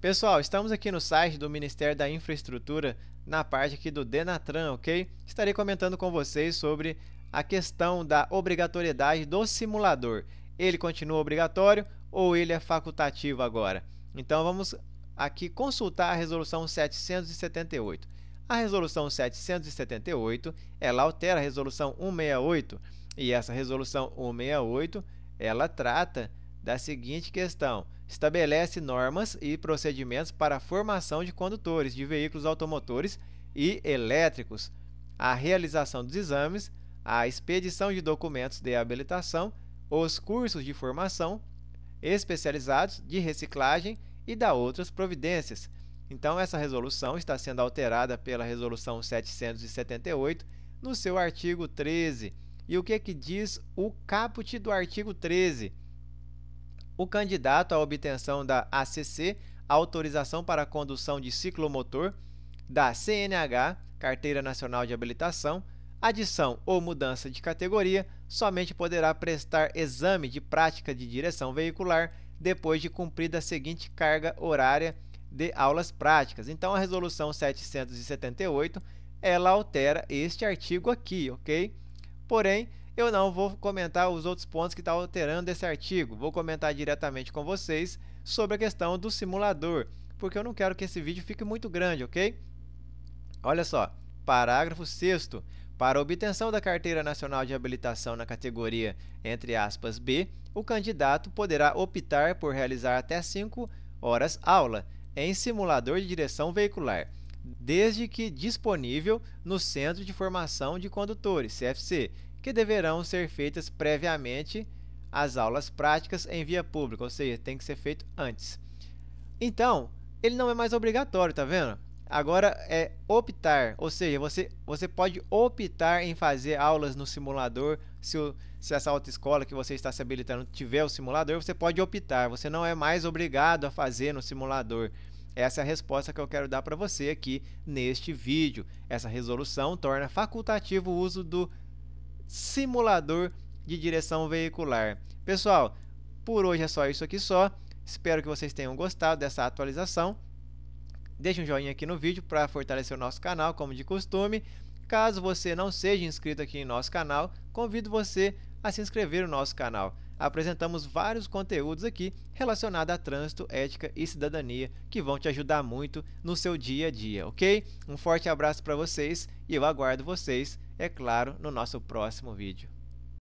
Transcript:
Pessoal, estamos aqui no site do Ministério da Infraestrutura, na parte aqui do Denatran, ok? Estarei comentando com vocês sobre a questão da obrigatoriedade do simulador. Ele continua obrigatório ou ele é facultativo agora? Então vamos aqui consultar a resolução 778. A resolução 778, ela altera a resolução 168, e essa resolução 168, ela trata da seguinte questão: estabelece normas e procedimentos para a formação de condutores de veículos automotores e elétricos, a realização dos exames, a expedição de documentos de habilitação, os cursos de formação especializados de reciclagem e da outras providências. Então, essa resolução está sendo alterada pela Resolução 778 no seu artigo 13. E o que, que diz o caput do artigo 13? o candidato à obtenção da ACC, Autorização para Condução de Ciclomotor, da CNH, Carteira Nacional de Habilitação, adição ou mudança de categoria, somente poderá prestar exame de prática de direção veicular depois de cumprida a seguinte carga horária de aulas práticas. Então, a resolução 778, ela altera este artigo aqui, ok? Porém, eu não vou comentar os outros pontos que está alterando esse artigo. Vou comentar diretamente com vocês sobre a questão do simulador, porque eu não quero que esse vídeo fique muito grande, ok? Olha só, parágrafo 6 para obtenção da Carteira Nacional de Habilitação na categoria, entre aspas, B, o candidato poderá optar por realizar até 5 horas aula em simulador de direção veicular, desde que disponível no Centro de Formação de Condutores, CFC, que deverão ser feitas previamente às aulas práticas em via pública, ou seja, tem que ser feito antes. Então, ele não é mais obrigatório, tá vendo? Agora é optar, ou seja, você, você pode optar em fazer aulas no simulador. Se, o, se essa autoescola que você está se habilitando tiver o simulador, você pode optar. Você não é mais obrigado a fazer no simulador. Essa é a resposta que eu quero dar para você aqui neste vídeo. Essa resolução torna facultativo o uso do simulador de direção veicular. Pessoal, por hoje é só isso aqui só. Espero que vocês tenham gostado dessa atualização. Deixe um joinha aqui no vídeo para fortalecer o nosso canal, como de costume. Caso você não seja inscrito aqui em nosso canal, convido você a se inscrever no nosso canal. Apresentamos vários conteúdos aqui relacionados a trânsito, ética e cidadania que vão te ajudar muito no seu dia a dia, ok? Um forte abraço para vocês e eu aguardo vocês, é claro, no nosso próximo vídeo.